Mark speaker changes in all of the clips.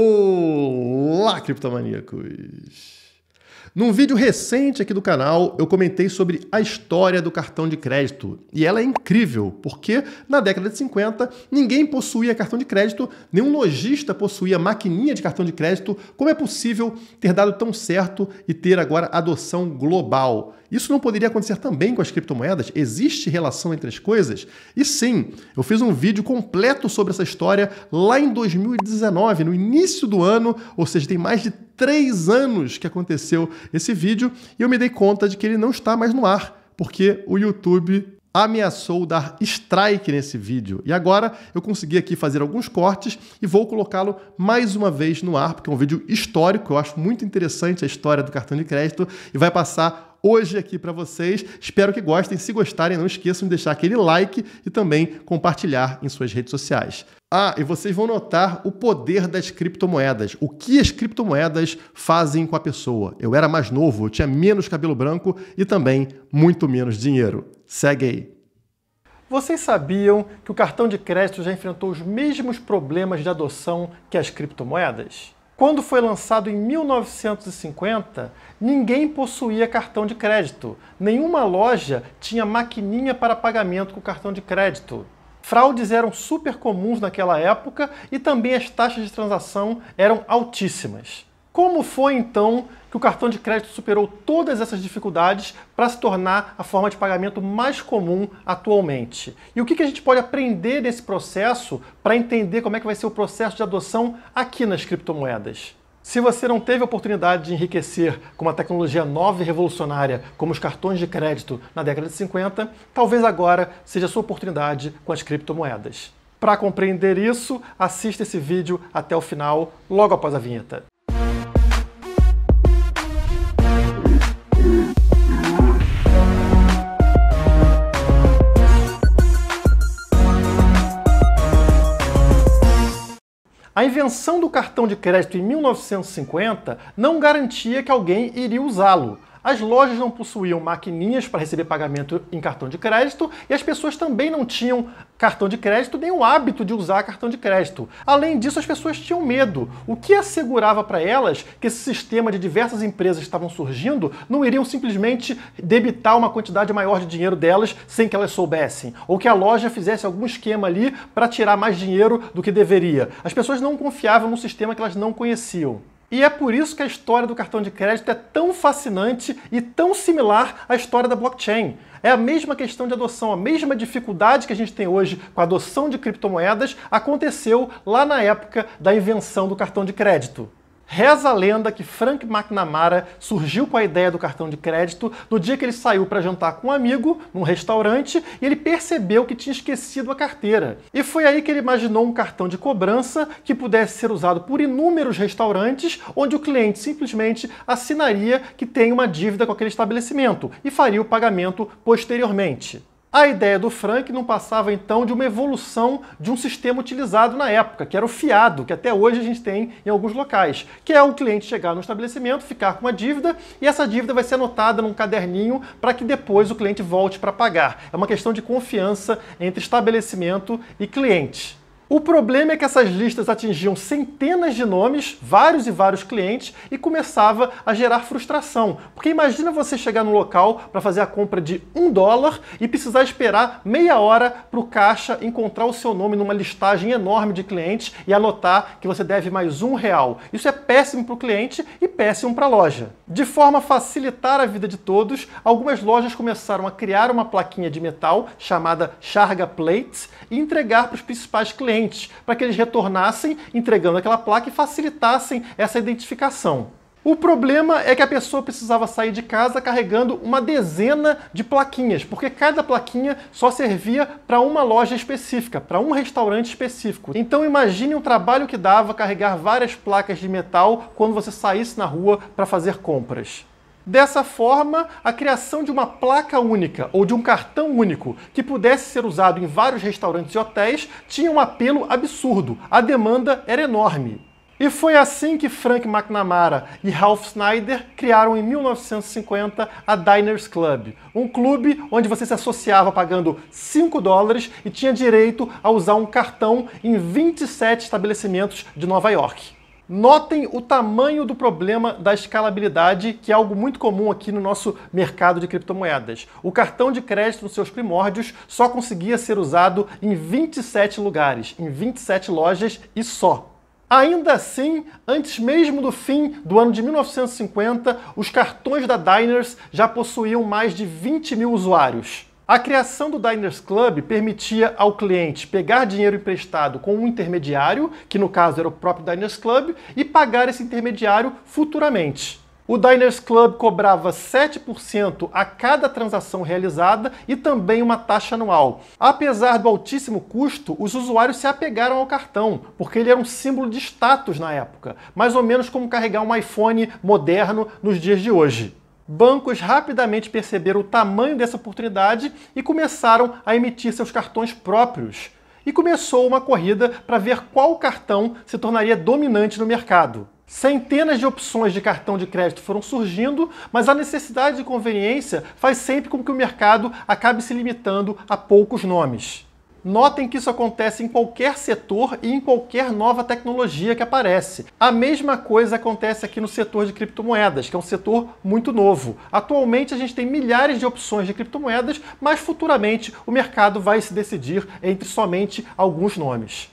Speaker 1: Olá, criptomaníacos! Num vídeo recente aqui do canal, eu comentei sobre a história do cartão de crédito. E ela é incrível, porque na década de 50, ninguém possuía cartão de crédito, nenhum lojista possuía maquininha de cartão de crédito. Como é possível ter dado tão certo e ter agora adoção global? Isso não poderia acontecer também com as criptomoedas? Existe relação entre as coisas? E sim, eu fiz um vídeo completo sobre essa história lá em 2019, no início do ano, ou seja, tem mais de três anos que aconteceu esse vídeo e eu me dei conta de que ele não está mais no ar, porque o YouTube ameaçou dar strike nesse vídeo. E agora eu consegui aqui fazer alguns cortes e vou colocá-lo mais uma vez no ar, porque é um vídeo histórico, eu acho muito interessante a história do cartão de crédito e vai passar hoje aqui para vocês. Espero que gostem. Se gostarem, não esqueçam de deixar aquele like e também compartilhar em suas redes sociais. Ah, e vocês vão notar o poder das criptomoedas. O que as criptomoedas fazem com a pessoa? Eu era mais novo, eu tinha menos cabelo branco e também muito menos dinheiro. Segue aí. Vocês sabiam que o cartão de crédito já enfrentou os mesmos problemas de adoção que as criptomoedas? Quando foi lançado em 1950, ninguém possuía cartão de crédito. Nenhuma loja tinha maquininha para pagamento com cartão de crédito. Fraudes eram super comuns naquela época e também as taxas de transação eram altíssimas. Como foi então que o cartão de crédito superou todas essas dificuldades para se tornar a forma de pagamento mais comum atualmente. E o que, a gente pode aprender desse processo para entender como é que vai ser o processo de adoção aqui nas criptomoedas? Se você não teve a oportunidade de enriquecer com uma tecnologia nova e revolucionária como os cartões de crédito na década de 50, talvez agora seja a sua oportunidade com as criptomoedas. Para compreender isso, assista esse vídeo até o final, logo após a vinheta. A invenção do cartão de crédito em 1950 não garantia que alguém iria usá-lo, as lojas não possuíam maquininhas para receber pagamento em cartão de crédito e as pessoas também não tinham cartão de crédito nem o hábito de usar cartão de crédito. Além disso, as pessoas tinham medo. O que assegurava para elas que esse sistema de diversas empresas que estavam surgindo não iriam simplesmente debitar uma quantidade maior de dinheiro delas sem que elas soubessem? Ou que a loja fizesse algum esquema ali para tirar mais dinheiro do que deveria? As pessoas não confiavam num sistema que elas não conheciam. E é por isso que a história do cartão de crédito é tão fascinante e tão similar à história da blockchain. É a mesma questão de adoção, a mesma dificuldade que a gente tem hoje com a adoção de criptomoedas aconteceu lá na época da invenção do cartão de crédito. Reza a lenda que Frank McNamara surgiu com a ideia do cartão de crédito no dia que ele saiu para jantar com um amigo num restaurante e ele percebeu que tinha esquecido a carteira. E foi aí que ele imaginou um cartão de cobrança que pudesse ser usado por inúmeros restaurantes, onde o cliente simplesmente assinaria que tem uma dívida com aquele estabelecimento e faria o pagamento posteriormente. A ideia do Frank não passava então de uma evolução de um sistema utilizado na época, que era o fiado, que até hoje a gente tem em alguns locais, que é o cliente chegar no estabelecimento, ficar com uma dívida e essa dívida vai ser anotada num caderninho para que depois o cliente volte para pagar. É uma questão de confiança entre estabelecimento e cliente. O problema é que essas listas atingiam centenas de nomes, vários e vários clientes, e começava a gerar frustração. Porque imagina você chegar no local para fazer a compra de um dólar e precisar esperar meia hora para o caixa encontrar o seu nome numa listagem enorme de clientes e anotar que você deve mais um real. Isso é péssimo para o cliente e péssimo para a loja. De forma a facilitar a vida de todos, algumas lojas começaram a criar uma plaquinha de metal chamada Charga Plates e entregar para os principais clientes para que eles retornassem entregando aquela placa e facilitassem essa identificação. O problema é que a pessoa precisava sair de casa carregando uma dezena de plaquinhas, porque cada plaquinha só servia para uma loja específica, para um restaurante específico. Então imagine o trabalho que dava carregar várias placas de metal quando você saísse na rua para fazer compras. Dessa forma, a criação de uma placa única ou de um cartão único que pudesse ser usado em vários restaurantes e hotéis tinha um apelo absurdo, a demanda era enorme. E foi assim que Frank McNamara e Ralph Snyder criaram em 1950 a Diners Club, um clube onde você se associava pagando 5 dólares e tinha direito a usar um cartão em 27 estabelecimentos de Nova York. Notem o tamanho do problema da escalabilidade, que é algo muito comum aqui no nosso mercado de criptomoedas. O cartão de crédito, nos seus primórdios, só conseguia ser usado em 27 lugares, em 27 lojas e só. Ainda assim, antes mesmo do fim do ano de 1950, os cartões da Diners já possuíam mais de 20 mil usuários. A criação do Diners Club permitia ao cliente pegar dinheiro emprestado com um intermediário, que no caso era o próprio Diners Club, e pagar esse intermediário futuramente. O Diners Club cobrava 7% a cada transação realizada e também uma taxa anual. Apesar do altíssimo custo, os usuários se apegaram ao cartão, porque ele era um símbolo de status na época, mais ou menos como carregar um iPhone moderno nos dias de hoje bancos rapidamente perceberam o tamanho dessa oportunidade e começaram a emitir seus cartões próprios. E começou uma corrida para ver qual cartão se tornaria dominante no mercado. Centenas de opções de cartão de crédito foram surgindo, mas a necessidade de conveniência faz sempre com que o mercado acabe se limitando a poucos nomes. Notem que isso acontece em qualquer setor e em qualquer nova tecnologia que aparece. A mesma coisa acontece aqui no setor de criptomoedas, que é um setor muito novo. Atualmente a gente tem milhares de opções de criptomoedas, mas futuramente o mercado vai se decidir entre somente alguns nomes.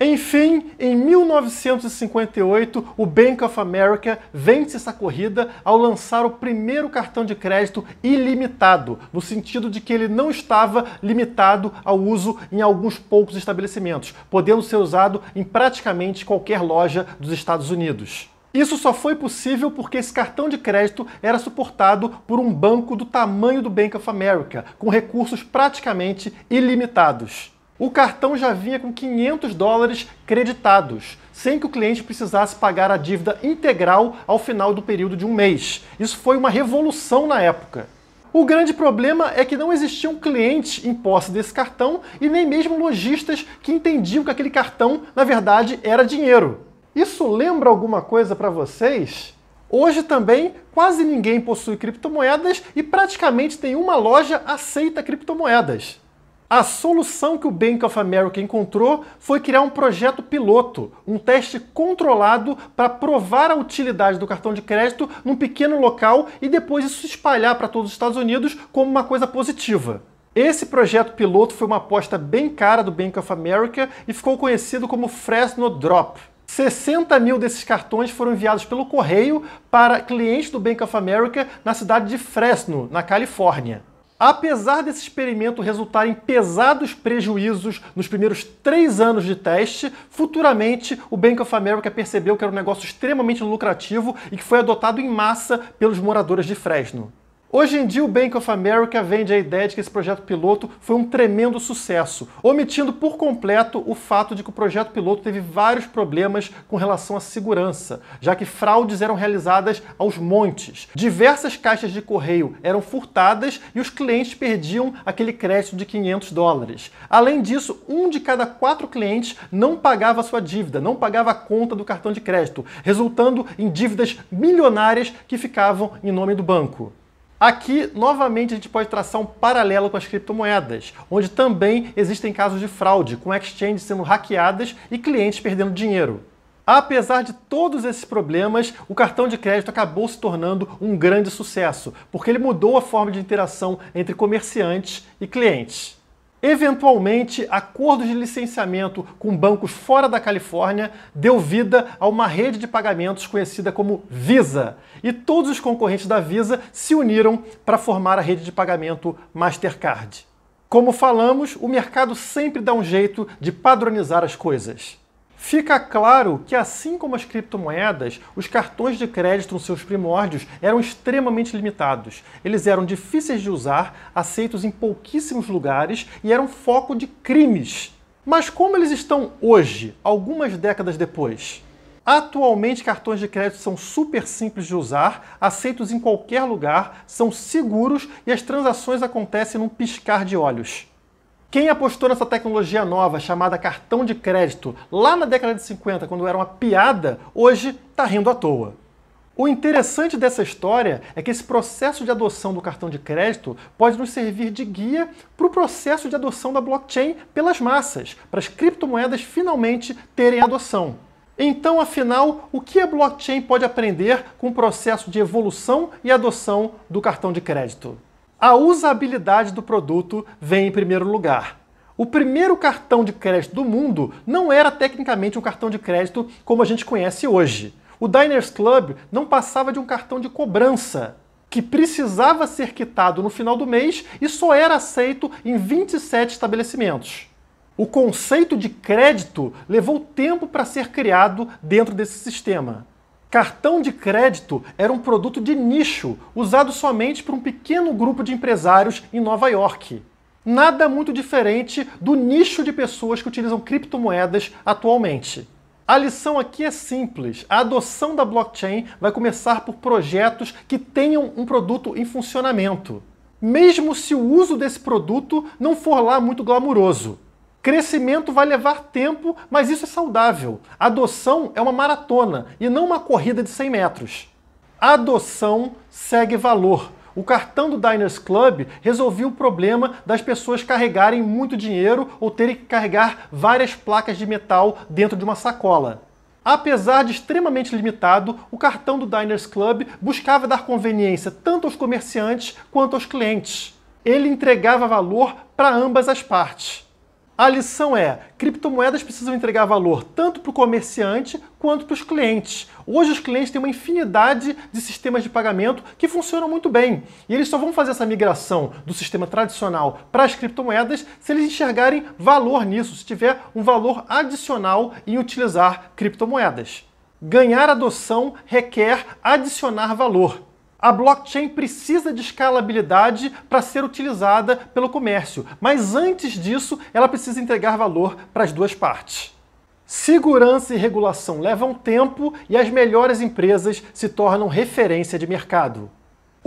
Speaker 1: Enfim, em 1958, o Bank of America vence essa corrida ao lançar o primeiro cartão de crédito ilimitado, no sentido de que ele não estava limitado ao uso em alguns poucos estabelecimentos, podendo ser usado em praticamente qualquer loja dos Estados Unidos. Isso só foi possível porque esse cartão de crédito era suportado por um banco do tamanho do Bank of America, com recursos praticamente ilimitados. O cartão já vinha com 500 dólares creditados, sem que o cliente precisasse pagar a dívida integral ao final do período de um mês. Isso foi uma revolução na época. O grande problema é que não existiam clientes em posse desse cartão e nem mesmo lojistas que entendiam que aquele cartão, na verdade, era dinheiro. Isso lembra alguma coisa para vocês? Hoje também quase ninguém possui criptomoedas e praticamente nenhuma loja aceita criptomoedas. A solução que o Bank of America encontrou foi criar um projeto piloto, um teste controlado para provar a utilidade do cartão de crédito num pequeno local e depois isso espalhar para todos os Estados Unidos como uma coisa positiva. Esse projeto piloto foi uma aposta bem cara do Bank of America e ficou conhecido como Fresno Drop. 60 mil desses cartões foram enviados pelo correio para clientes do Bank of America na cidade de Fresno, na Califórnia. Apesar desse experimento resultar em pesados prejuízos nos primeiros três anos de teste, futuramente o Bank of America percebeu que era um negócio extremamente lucrativo e que foi adotado em massa pelos moradores de Fresno. Hoje em dia, o Bank of America vende a ideia de que esse projeto piloto foi um tremendo sucesso, omitindo por completo o fato de que o projeto piloto teve vários problemas com relação à segurança, já que fraudes eram realizadas aos montes. Diversas caixas de correio eram furtadas e os clientes perdiam aquele crédito de 500 dólares. Além disso, um de cada quatro clientes não pagava sua dívida, não pagava a conta do cartão de crédito, resultando em dívidas milionárias que ficavam em nome do banco. Aqui, novamente, a gente pode traçar um paralelo com as criptomoedas, onde também existem casos de fraude, com exchanges sendo hackeadas e clientes perdendo dinheiro. Apesar de todos esses problemas, o cartão de crédito acabou se tornando um grande sucesso, porque ele mudou a forma de interação entre comerciantes e clientes. Eventualmente, acordos de licenciamento com bancos fora da Califórnia deu vida a uma rede de pagamentos conhecida como Visa, e todos os concorrentes da Visa se uniram para formar a rede de pagamento Mastercard. Como falamos, o mercado sempre dá um jeito de padronizar as coisas. Fica claro que, assim como as criptomoedas, os cartões de crédito nos seus primórdios eram extremamente limitados. Eles eram difíceis de usar, aceitos em pouquíssimos lugares e eram foco de crimes. Mas como eles estão hoje, algumas décadas depois? Atualmente, cartões de crédito são super simples de usar, aceitos em qualquer lugar, são seguros e as transações acontecem num piscar de olhos. Quem apostou nessa tecnologia nova chamada cartão de crédito lá na década de 50, quando era uma piada, hoje está rindo à toa. O interessante dessa história é que esse processo de adoção do cartão de crédito pode nos servir de guia para o processo de adoção da blockchain pelas massas, para as criptomoedas finalmente terem adoção. Então, afinal, o que a blockchain pode aprender com o processo de evolução e adoção do cartão de crédito? A usabilidade do produto vem em primeiro lugar. O primeiro cartão de crédito do mundo não era tecnicamente um cartão de crédito como a gente conhece hoje. O Diners Club não passava de um cartão de cobrança, que precisava ser quitado no final do mês e só era aceito em 27 estabelecimentos. O conceito de crédito levou tempo para ser criado dentro desse sistema. Cartão de crédito era um produto de nicho, usado somente por um pequeno grupo de empresários em Nova York. Nada muito diferente do nicho de pessoas que utilizam criptomoedas atualmente. A lição aqui é simples: a adoção da blockchain vai começar por projetos que tenham um produto em funcionamento, mesmo se o uso desse produto não for lá muito glamuroso. Crescimento vai levar tempo, mas isso é saudável. Adoção é uma maratona e não uma corrida de 100 metros. Adoção segue valor. O cartão do Diners Club resolveu o problema das pessoas carregarem muito dinheiro ou terem que carregar várias placas de metal dentro de uma sacola. Apesar de extremamente limitado, o cartão do Diners Club buscava dar conveniência tanto aos comerciantes quanto aos clientes. Ele entregava valor para ambas as partes. A lição é: criptomoedas precisam entregar valor tanto para o comerciante quanto para os clientes. Hoje, os clientes têm uma infinidade de sistemas de pagamento que funcionam muito bem. E eles só vão fazer essa migração do sistema tradicional para as criptomoedas se eles enxergarem valor nisso, se tiver um valor adicional em utilizar criptomoedas. Ganhar adoção requer adicionar valor. A blockchain precisa de escalabilidade para ser utilizada pelo comércio, mas antes disso, ela precisa entregar valor para as duas partes. Segurança e regulação levam tempo e as melhores empresas se tornam referência de mercado.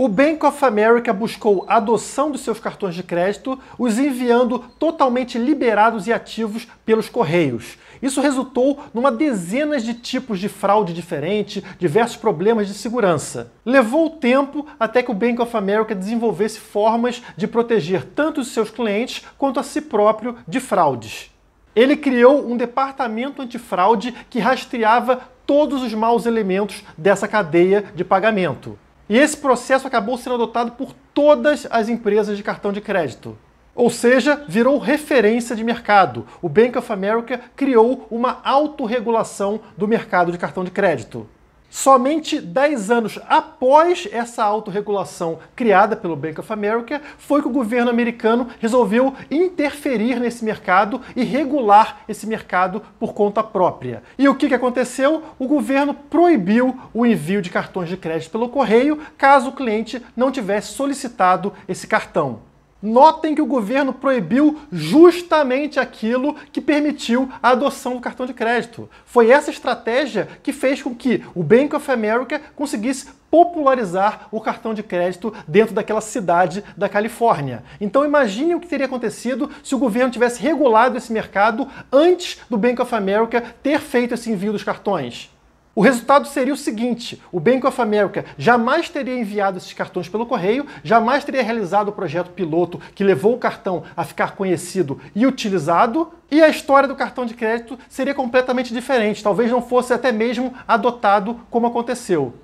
Speaker 1: O Bank of America buscou a adoção dos seus cartões de crédito, os enviando totalmente liberados e ativos pelos correios. Isso resultou numa dezenas de tipos de fraude diferente, diversos problemas de segurança. Levou tempo até que o Bank of America desenvolvesse formas de proteger tanto os seus clientes quanto a si próprio de fraudes. Ele criou um departamento antifraude que rastreava todos os maus elementos dessa cadeia de pagamento. E esse processo acabou sendo adotado por todas as empresas de cartão de crédito. Ou seja, virou referência de mercado. O Bank of America criou uma autorregulação do mercado de cartão de crédito. Somente 10 anos após essa autorregulação criada pelo Bank of America, foi que o governo americano resolveu interferir nesse mercado e regular esse mercado por conta própria. E o que, que aconteceu? O governo proibiu o envio de cartões de crédito pelo correio caso o cliente não tivesse solicitado esse cartão. Notem que o governo proibiu justamente aquilo que permitiu a adoção do cartão de crédito. Foi essa estratégia que fez com que o Bank of America conseguisse popularizar o cartão de crédito dentro daquela cidade da Califórnia. Então imagine o que teria acontecido se o governo tivesse regulado esse mercado antes do Bank of America ter feito esse envio dos cartões. O resultado seria o seguinte: o Bank of America jamais teria enviado esses cartões pelo correio, jamais teria realizado o projeto piloto que levou o cartão a ficar conhecido e utilizado, e a história do cartão de crédito seria completamente diferente, talvez não fosse até mesmo adotado como aconteceu.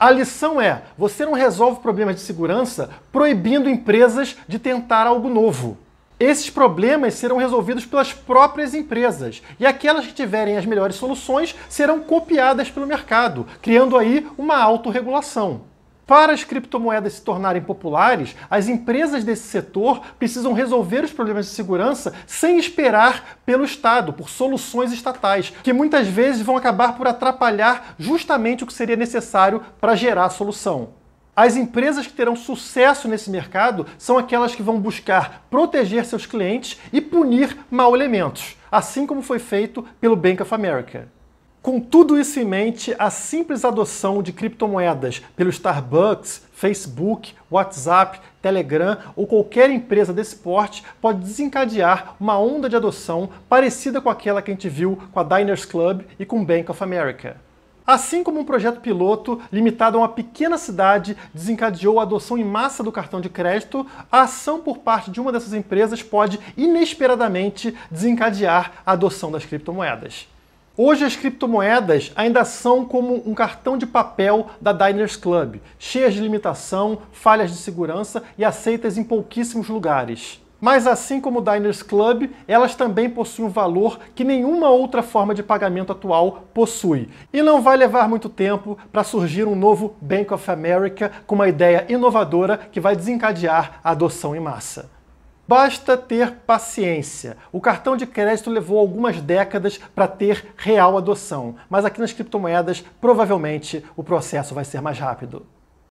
Speaker 1: A lição é: você não resolve problemas de segurança proibindo empresas de tentar algo novo. Esses problemas serão resolvidos pelas próprias empresas e aquelas que tiverem as melhores soluções serão copiadas pelo mercado, criando aí uma autorregulação. Para as criptomoedas se tornarem populares, as empresas desse setor precisam resolver os problemas de segurança sem esperar pelo Estado, por soluções estatais, que muitas vezes vão acabar por atrapalhar justamente o que seria necessário para gerar a solução. As empresas que terão sucesso nesse mercado são aquelas que vão buscar proteger seus clientes e punir mal elementos, assim como foi feito pelo Bank of America. Com tudo isso em mente, a simples adoção de criptomoedas pelo Starbucks, Facebook, WhatsApp, Telegram ou qualquer empresa desse porte pode desencadear uma onda de adoção parecida com aquela que a gente viu com a Diners Club e com o Bank of America. Assim como um projeto piloto limitado a uma pequena cidade desencadeou a adoção em massa do cartão de crédito, a ação por parte de uma dessas empresas pode inesperadamente desencadear a adoção das criptomoedas. Hoje as criptomoedas ainda são como um cartão de papel da Diners Club, cheias de limitação, falhas de segurança e aceitas em pouquíssimos lugares. Mas assim como o Diners Club, elas também possuem um valor que nenhuma outra forma de pagamento atual possui. E não vai levar muito tempo para surgir um novo Bank of America com uma ideia inovadora que vai desencadear a adoção em massa. Basta ter paciência. O cartão de crédito levou algumas décadas para ter real adoção, mas aqui nas criptomoedas provavelmente o processo vai ser mais rápido.